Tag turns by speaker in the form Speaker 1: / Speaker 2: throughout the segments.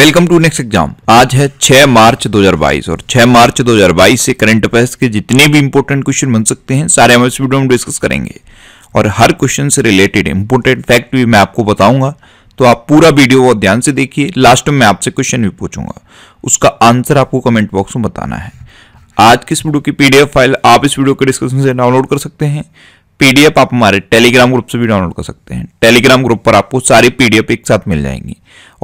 Speaker 1: welcome to next exam आज है 6 मार्च 2022 और 6 मार्च 2022 से करंट अफेयर्स के जितने भी इंपॉर्टेंट क्वेश्चन बन सकते हैं सारे हम इस वीडियो में डिस्कस करेंगे और हर क्वेश्चन से रिलेटेड इंपॉर्टेंट फैक्ट भी मैं आपको बताऊंगा तो आप पूरा वीडियो बहुत ध्यान से देखिए लास्ट में आपसे क्वेश्चन भी पूछूंगा उसका आंसर आपको कमेंट बॉक्स में बताना है आज किस वीडियो की पीडीएफ फाइल आप इस वीडियो के डिस्क्रिप्शन से डाउनलोड कर सकते हैं पीडीएफ आप हमारे टेलीग्राम ग्रुप से भी डाउनलोड कर सकते हैं टेलीग्राम ग्रुप पर आपको सारी पीडीएफ एक साथ मिल जाएंगी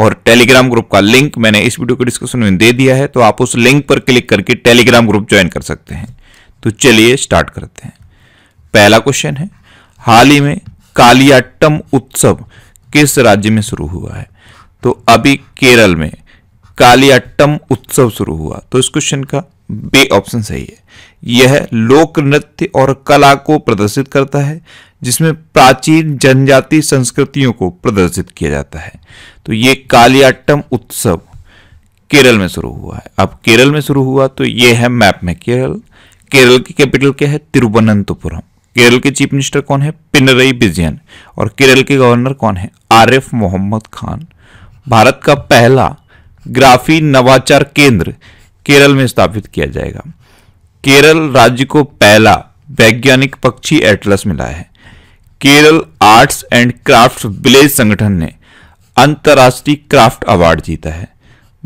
Speaker 1: और टेलीग्राम ग्रुप का लिंक मैंने इस वीडियो के डिस्क्रिप्शन में दे दिया है तो आप उस लिंक पर क्लिक करके टेलीग्राम ग्रुप ज्वाइन कर सकते हैं तो चलिए स्टार्ट करते हैं पहला क्वेश्चन है हाल ही में कालियाट्टम उत्सव किस राज्य में शुरू हुआ है तो अभी केरल में कालियाट्टम उत्सव शुरू हुआ तो इस क्वेश्चन का बे ऑप्शन सही है यह लोक नृत्य और कला को प्रदर्शित करता है जिसमें प्राचीन जनजाति संस्कृतियों को प्रदर्शित किया जाता है तो ये कालियाट्टम उत्सव केरल में शुरू हुआ है अब केरल में शुरू हुआ तो यह है मैप में केरल केरल की कैपिटल क्या है तिरुवनंतपुरम केरल के चीफ मिनिस्टर कौन है पिनरई विजयन और केरल के गवर्नर कौन है आरिफ मोहम्मद खान भारत का पहला ग्राफी नवाचार केंद्र केरल में स्थापित किया जाएगा केरल राज्य को पहला वैज्ञानिक पक्षी एटलस मिला है Kerala arts and craft village संगठन ने अंतर्राष्ट्रीय क्राफ्ट अवार्ड जीता है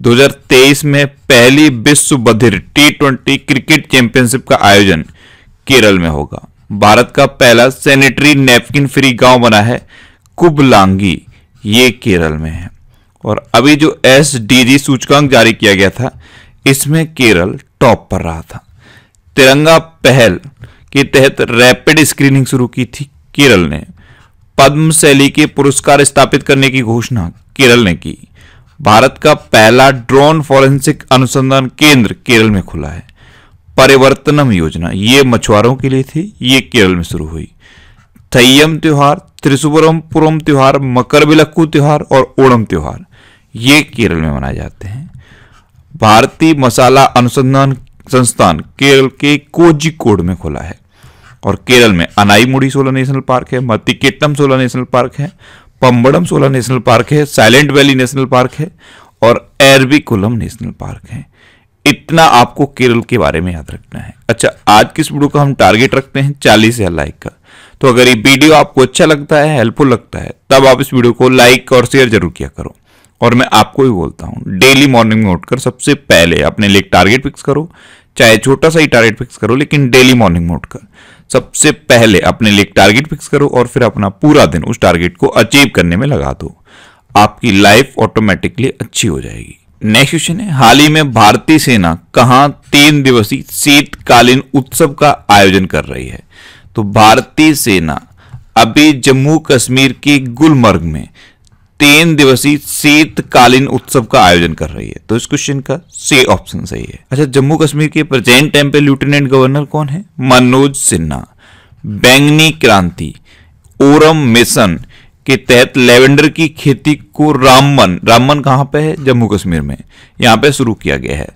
Speaker 1: 2023 में पहली विश्व बधिर टी ट्वेंटी क्रिकेट चैंपियनशिप का आयोजन केरल में होगा भारत का पहला सैनिटरी नेपकिन फ्री गांव बना है कुबलांगी ये केरल में है और अभी जो एस डी सूचकांक जारी किया गया था इसमें केरल टॉप पर रहा था तिरंगा पहल के तहत रैपिड स्क्रीनिंग शुरू की थी केरल ने पद्म शैली के पुरस्कार स्थापित करने की घोषणा केरल ने की भारत का पहला ड्रोन फॉरेंसिक अनुसंधान केंद्र केरल में खुला है परिवर्तनम योजना ये मछुआरों के लिए थी ये केरल में शुरू हुई थैयम त्यौहार त्रिशुवरमपुरम त्यौहार मकर विलक्कू त्यौहार और ओणम त्यौहार ये केरल में मनाए जाते हैं भारतीय मसाला अनुसंधान संस्थान केरल के कोजिकोड में खोला है और केरल में अनाईमुड़ी सोलह नेशनल पार्क है मतिकेटम सोलह नेशनल पार्क है पम्बड़म सोलह नेशनल पार्क है साइलेंट वैली नेशनल पार्क है और एरविकुलम नेशनल पार्क है इतना आपको केरल के बारे में याद रखना है अच्छा आज किस वीडियो का हम टारगेट रखते हैं चालीस या लाइक का तो अगर ये वीडियो आपको अच्छा लगता है हेल्पफुल लगता है तब आप इस वीडियो को लाइक और शेयर जरूर किया करो और मैं आपको ही बोलता हूं डेली मॉर्निंग में उठकर सबसे पहले अपने लिए टारगेट फिक्स करो चाहे छोटा सा ही टारगेट फिक्स करो लेकिन डेली मॉर्निंग में उठकर सबसे पहले अपने लिए टारगेट फिक्स करो और फिर अपना पूरा दिन उस टारगेट को अचीव करने में लगा दो आपकी लाइफ ऑटोमेटिकली अच्छी हो जाएगी नेक्स्ट क्वेश्चन है हाल ही में भारतीय सेना कहाँ तीन दिवसीय शीतकालीन उत्सव का आयोजन कर रही है तो भारतीय सेना अभी जम्मू कश्मीर के गुलमर्ग में तीन दिवसीय शीतकालीन उत्सव का आयोजन कर रही है तो इस क्वेश्चन का सी ऑप्शन सही है अच्छा जम्मू कश्मीर के प्रेजेंट टाइम पे लेफ्टिनेंट गवर्नर कौन है मनोज सिन्हा बैंगनी क्रांति ओरम मिशन के तहत लेवेंडर की खेती को राममन राममन कहां पे है जम्मू कश्मीर में यहाँ पे शुरू किया गया है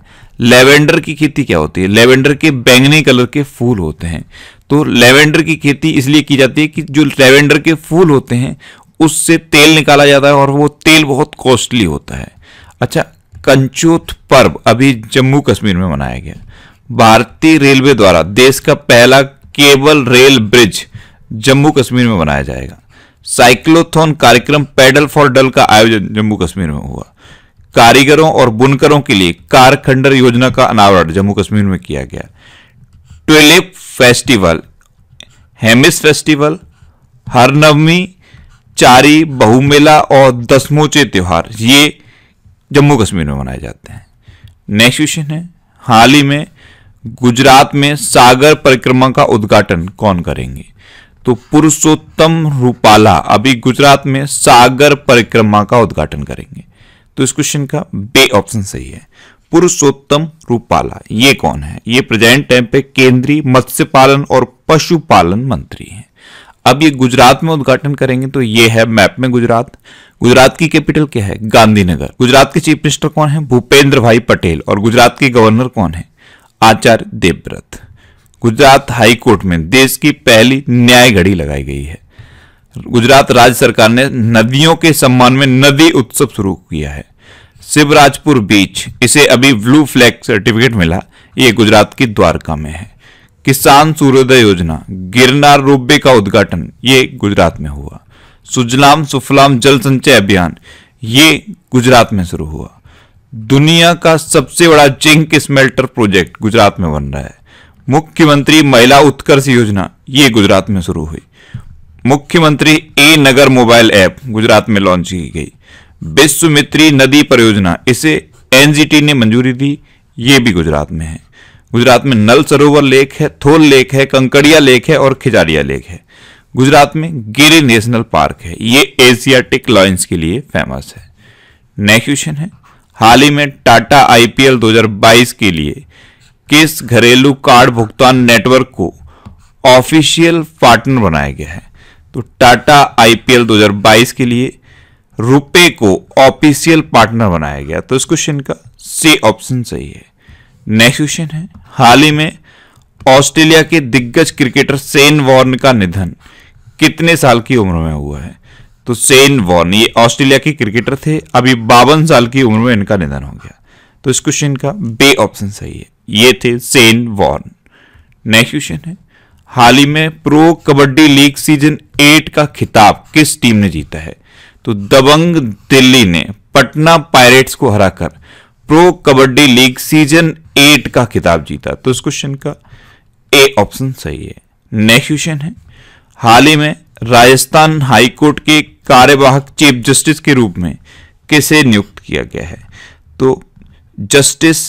Speaker 1: लेवेंडर की खेती क्या होती है लेवेंडर के बैंगनी कलर के फूल होते हैं तो लेवेंडर की खेती इसलिए की जाती है कि जो लेवेंडर के फूल होते हैं उससे तेल निकाला जाता है और वो तेल बहुत कॉस्टली होता है अच्छा कंचूत पर्व अभी जम्मू कश्मीर में मनाया गया भारतीय रेलवे द्वारा देश का पहला cable rail bridge Jammu Kashmir में बनाया जाएगा साइक्लोथोन कार्यक्रम पैडल फॉर डल का आयोजन जम्मू कश्मीर में हुआ कारीगरों और बुनकरों के लिए कारखंडर योजना का अनावरण जम्मू कश्मीर में किया गया ट्वेलिप फेस्टिवल हेमिस फेस्टिवल हर नवमी चारी बहुमेला और दसमोचे त्यौहार ये जम्मू कश्मीर में मनाए जाते हैं नेक्स्ट क्वेश्चन है हाल ही में गुजरात में सागर परिक्रमा का उद्घाटन कौन करेंगे तो पुरुषोत्तम रूपाला अभी गुजरात में सागर परिक्रमा का उद्घाटन करेंगे तो इस क्वेश्चन का बे ऑप्शन सही है पुरुषोत्तम रूपाला ये कौन है ये प्रेजेंट टाइम पे केंद्रीय मत्स्य पालन और पशुपालन मंत्री हैं अब ये गुजरात में उद्घाटन करेंगे तो ये है मैप में गुजरात गुजरात की कैपिटल क्या है गांधीनगर गुजरात के चीफ मिनिस्टर कौन है भूपेंद्र भाई पटेल और गुजरात के गवर्नर कौन है आचार्य देवव्रत गुजरात हाईकोर्ट में देश की पहली न्याय घड़ी लगाई गई है गुजरात राज्य सरकार ने नदियों के सम्मान में नदी उत्सव शुरू किया है शिवराजपुर बीच इसे अभी ब्लू फ्लैग सर्टिफिकेट मिला ये गुजरात की द्वारका में है किसान सूर्योदय योजना गिरनार रोपवे का उद्घाटन ये गुजरात में हुआ सुजलाम सुफलाम जल संचय अभियान ये गुजरात में शुरू हुआ दुनिया का सबसे बड़ा जिंक स्मेल्टर प्रोजेक्ट गुजरात में बन रहा है मुख्यमंत्री महिला उत्कर्ष योजना ये गुजरात में शुरू हुई मुख्यमंत्री ए नगर मोबाइल ऐप गुजरात में लॉन्च की गई विश्वमित्री नदी परियोजना इसे एनजीटी ने मंजूरी दी ये भी गुजरात में है गुजरात में नल सरोवर लेक है थोल लेक है कंकड़िया लेक है और खिजारिया लेक है गुजरात में गिरी नेशनल पार्क है ये एशियाटिक लॉयंस के लिए फेमस है नेक्स्ट क्वेश्चन है हाल ही में टाटा आईपीएल 2022 के लिए किस घरेलू कार्ड भुगतान नेटवर्क को ऑफिशियल पार्टनर बनाया गया है तो टाटा आईपीएल 2022 के लिए रुपे को ऑफिशियल पार्टनर बनाया गया तो इस क्वेश्चन का सी ऑप्शन सही है नेक्स्ट क्वेश्चन है हाल ही में ऑस्ट्रेलिया के दिग्गज क्रिकेटर सेन वॉर्न का निधन कितने साल की उम्र में हुआ है तो सेन वॉर्न ये ऑस्ट्रेलिया के क्रिकेटर थे अभी बावन साल की उम्र में इनका निधन हो गया तो इस क्वेश्चन का बे ऑप्शन सही है ये थे सेन वॉर्न नेक्स्ट क्वेश्चन है हाल ही में pro kabaddi league season eight का खिताब किस टीम ने जीता है तो दबंग दिल्ली ने पटना पायरेट्स को हराकर pro kabaddi league season eight का खिताब जीता तो इस क्वेश्चन का ए ऑप्शन सही है नेक्स्ट क्वेश्चन है हाल ही में राजस्थान हाईकोर्ट के कार्यवाहक चीफ जस्टिस के रूप में किसे नियुक्त किया गया है तो जस्टिस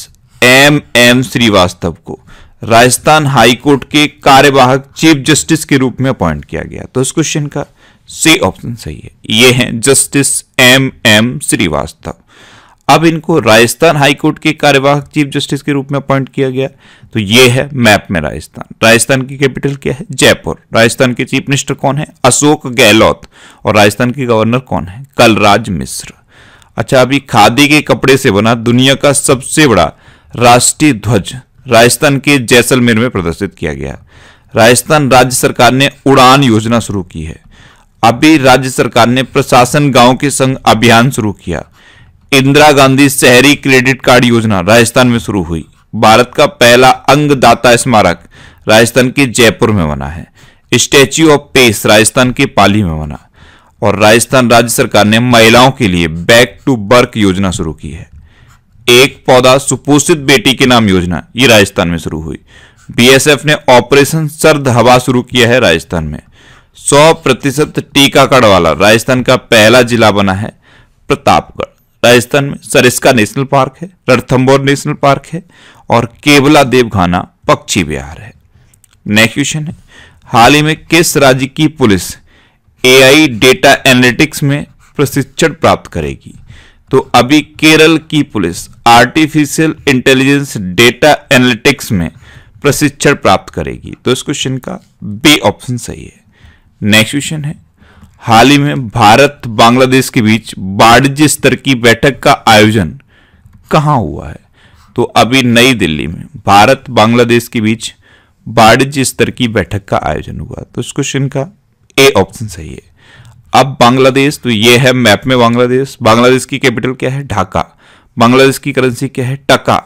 Speaker 1: एम एम श्रीवास्तव को राजस्थान हाईकोर्ट के कार्यवाहक चीफ जस्टिस के रूप में अपॉइंट किया गया तो इस क्वेश्चन का सी ऑप्शन सही है यह है जस्टिस एम एम श्रीवास्तव अब इनको राजस्थान हाईकोर्ट के कार्यवाहक चीफ जस्टिस के रूप में अपॉइंट किया गया तो ये है मैप में राजस्थान राजस्थान की कैपिटल क्या है जयपुर राजस्थान के चीफ मिनिस्टर कौन है अशोक गहलोत और राजस्थान के गवर्नर कौन है कलराज मिश्र अच्छा अभी खादी के कपड़े से बना दुनिया का सबसे बड़ा राष्ट्रीय ध्वज राजस्थान के जैसलमेर में प्रदर्शित किया गया राजस्थान राज्य सरकार ने उड़ान योजना शुरू की है अभी राज्य सरकार ने प्रशासन गांव के संग अभियान शुरू किया इंदिरा गांधी शहरी क्रेडिट कार्ड योजना राजस्थान में शुरू हुई भारत का पहला अंगदाता स्मारक राजस्थान के जयपुर में बना है स्टैच्यू ऑफ पेस राजस्थान के पाली में बना और राजस्थान राज्य सरकार ने महिलाओं के लिए बैक टू वर्क योजना शुरू की है एक पौधा सुपोषित बेटी के नाम योजना ये राजस्थान में शुरू हुई बीएसएफ ने ऑपरेशन सर्द हवा शुरू किया है राजस्थान में 100 प्रतिशत टीकाकरण वाला राजस्थान का पहला जिला बना है प्रतापगढ़ राजस्थान में सरिस्का नेशनल पार्क है रणथम्बोर नेशनल पार्क है और केवला देवघाना पक्षी विहार है नेक्स्ट क्वेश्चन है हाल ही में किस राज्य की पुलिस एआई डेटा एनालिटिक्स में प्रशिक्षण प्राप्त करेगी तो अभी केरल की police artificial intelligence data analytics में प्रशिक्षण प्राप्त करेगी तो इस क्वेश्चन का बी ऑप्शन सही है नेक्स्ट क्वेश्चन है हाल ही में भारत बांग्लादेश के बीच वाणिज्य स्तर की बैठक का आयोजन कहाँ हुआ है तो अभी नई दिल्ली में भारत बांग्लादेश के बीच वाणिज्य स्तर की बैठक का आयोजन हुआ तो इस क्वेश्चन का ए ऑप्शन सही है अब बांग्लादेश तो ये है मैप में बांग्लादेश बांग्लादेश की कैपिटल क्या है ढाका बांग्लादेश की करेंसी क्या है टका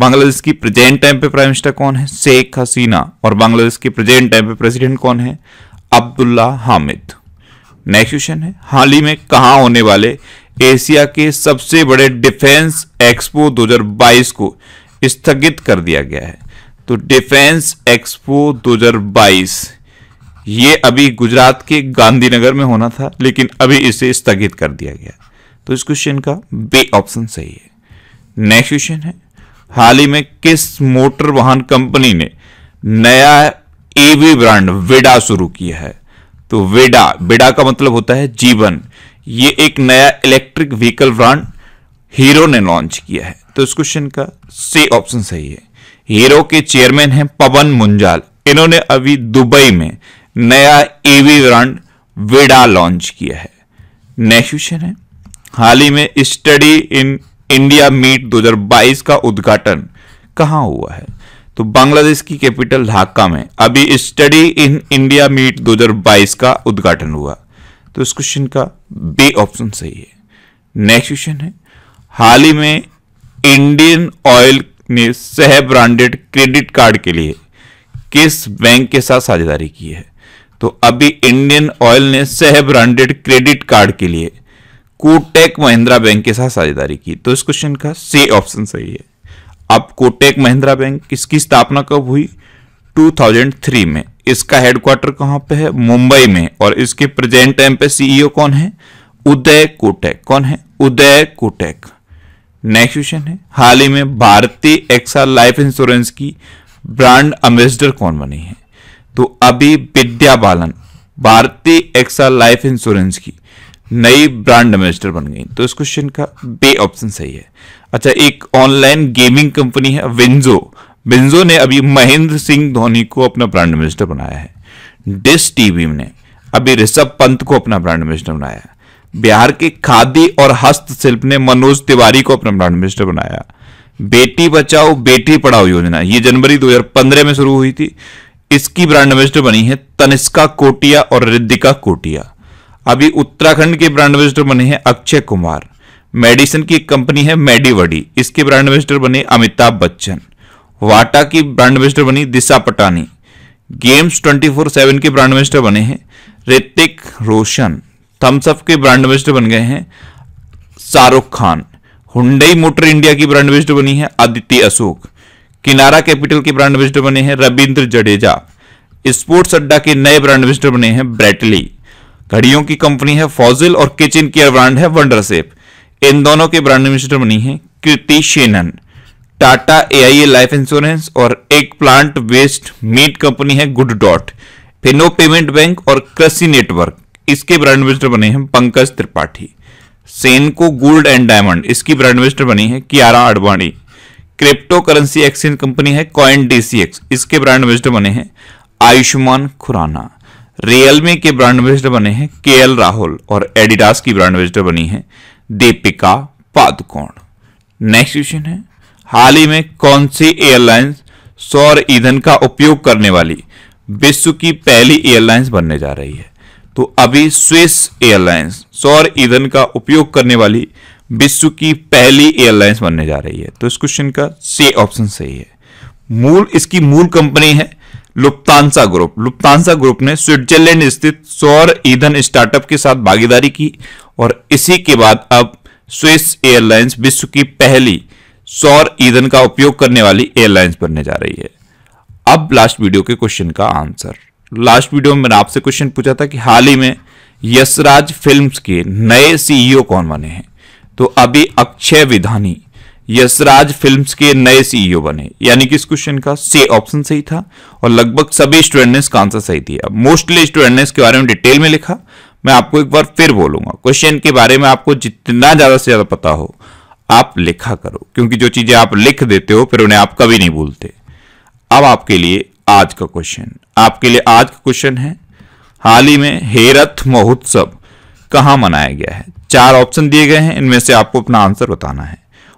Speaker 1: बांग्लादेश की प्रेजेंट टाइम पे प्राइम मिनिस्टर कौन है शेख हसीना और बांग्लादेश के प्रेजेंट टाइम पे प्रेसिडेंट कौन है अब्दुल्ला हामिद नेक्स्ट क्वेश्चन है हाल ही में कहा होने वाले एशिया के सबसे बड़े डिफेंस एक्सपो 2022 को स्थगित कर दिया गया है तो डिफेंस एक्सपो 2022 ये अभी गुजरात के गांधीनगर में होना था लेकिन अभी इसे स्थगित कर दिया गया तो इस क्वेश्चन का बे ऑप्शन सही है नेक्स्ट क्वेश्चन है हाल ही में किस मोटर वाहन कंपनी ने नया एवी ब्रांड विडा शुरू किया है तो वेडा बेडा का मतलब होता है जीवन ये एक नया इलेक्ट्रिक व्हीकल ब्रांड हीरो ने लॉन्च किया है तो इस क्वेश्चन का सी ऑप्शन सही है हीरो के चेयरमैन हैं पवन मुंजाल इन्होंने अभी दुबई में नया EV e brand Vida launch किया है नेक्स्ट क्वेश्चन है हाल ही में स्टडी इन इंडिया मीट 2022 का उद्घाटन कहां हुआ है तो बांग्लादेश की कैपिटल ढाका में अभी स्टडी इन इंडिया मीट 2022 का उद्घाटन हुआ तो इस क्वेश्चन का बी ऑप्शन सही है नेक्स्ट क्वेश्चन है हाल ही में इंडियन ऑयल ने सह ब्रांडेड क्रेडिट कार्ड के लिए किस बैंक के साथ साझेदारी की है तो अभी इंडियन ऑयल ने सह ब्रांडेड क्रेडिट कार्ड के लिए कोटेक महिंद्रा बैंक के साथ साझेदारी की तो इस क्वेश्चन का सी ऑप्शन सही है आप कोटेक महिंद्रा बैंक किसकी स्थापना कब हुई 2003 में इसका हेडक्वार्टर कहां पे है मुंबई में और इसके प्रेजेंट टाइम पे सीईओ e कौन है उदय कोटेक कौन है उदय कोटेक नेक्स्ट क्वेश्चन है हाल ही में भारतीय एक्सा लाइफ इंश्योरेंस की ब्रांड एम्बेसडर कौन बनी है तो अभी विद्या बालन भारतीय एक्सा लाइफ इंश्योरेंस की नई ब्रांड एम्बेसडर बन गई तो इस क्वेश्चन का बे ऑप्शन सही है अच्छा एक ऑनलाइन गेमिंग कंपनी है विंजो विंजो ने अभी महेंद्र सिंह धोनी को अपना ब्रांड एम्बेसडर बनाया है डिस टीवी ने अभी ऋषभ पंत को अपना ब्रांड एम्बेसडर बनाया बिहार के खादी और हस्तशिल्प ने मनोज तिवारी को अपना ब्रांड एम्बेसडर बनाया बेटी बचाओ बेटी पढ़ाओ योजना ये जनवरी 2015 में शुरू हुई थी इसकी ब्रांड एम्बेसडर बनी है तनिष्का कोटिया और रिद्धिका कोटिया अभी उत्तराखंड के ब्रांड एम्बेसडर बने हैं अक्षय कुमार मेडिसिन की कंपनी है मेडीवडी इसके ब्रांड एम्बेसडर बने अमिताभ बच्चन वाटा की ब्रांड एम्बेसडर बनी Disha Patani games twenty four seven के ब्रांड एम्बेसडर बने हैं ऋतिक रोशन थम्सअप के ब्रांड एम्बेसडर बन गए हैं Shahrukh Khan Hyundai motor India की ब्रांड एम्बेसडर बनी है आदित्य अशोक किनारा कैपिटल के ब्रांड एम्बेसडर बने हैं रविंद्र जडेजा स्पोर्ट्स अड्डा के नए ब्रांड एम्बेसडर बने हैं ब्रैटली घड़ियों की कंपनी है फॉजिल और किचन केयर ब्रांड है वंडरसेप इन दोनों के ब्रांड एम्बेसिडर बनी है Kriti Sanon Tata A life insurance और एक प्लांट वेस्ट मीट कंपनी है good dot Fino payment bank और कृषि नेटवर्क इसके ब्रांड एम्बेसिडर बने हैं Pankaj Tripathi Senco gold and diamond इसकी ब्रांड एम्बेसिडर बनी है Kiara Advani crypto currency exchange company है कॉइन डीसीएक्स इसके ब्रांड एम्बेसिडर बने हैं आयुष्मान खुराना रियलमी के ब्रांड एम्बेसडर बने हैं के एल राहुल और एडिडास की ब्रांड एम्बेसडर बनी है दीपिका पादुकोण नेक्स्ट क्वेश्चन है हाल ही में कौन सी एयरलाइंस सौर ईंधन का उपयोग करने वाली विश्व की पहली एयरलाइंस बनने जा रही है तो अभी स्विस एयरलाइंस सौर ईंधन का उपयोग करने वाली विश्व की पहली एयरलाइंस बनने जा रही है तो इस क्वेश्चन का से ऑप्शन सही है मूल इसकी मूल कंपनी है लुप्तांसा ग्रुप लुप्तांसा ग्रुप ने स्विट्जरलैंड स्थित सौर ईंधन स्टार्टअप के साथ भागीदारी की और इसी के बाद अब स्विस एयरलाइंस विश्व की पहली सौर ईंधन का उपयोग करने वाली एयरलाइंस बनने जा रही है अब लास्ट वीडियो के क्वेश्चन का आंसर लास्ट वीडियो में मैंने आपसे क्वेश्चन पूछा था कि हाल ही में यशराज फिल्म्स के नए सीईओ कौन बने हैं तो अभी अक्षय विधानी यशराज फिल्म्स के नए सीईओ e बने यानी कि इस क्वेश्चन का से ऑप्शन सही था और लगभग सभी स्टूडेंट ने इसका आंसर सही दिया मोस्टली स्टूडेंट ने इसके बारे में डिटेल में लिखा मैं आपको एक बार फिर बोलूंगा क्वेश्चन के बारे में आपको जितना ज्यादा से ज्यादा पता हो आप लिखा करो क्योंकि जो चीजें आप लिख देते हो फिर उन्हें आप कभी नहीं भूलते अब आपके लिए आज का क्वेश्चन आपके लिए आज का क्वेश्चन है हाल ही में हेरथ महोत्सव कहां मनाया गया है चार ऑप्शन दिए गए हैं इनमें से आपको अपना आंसर बताना है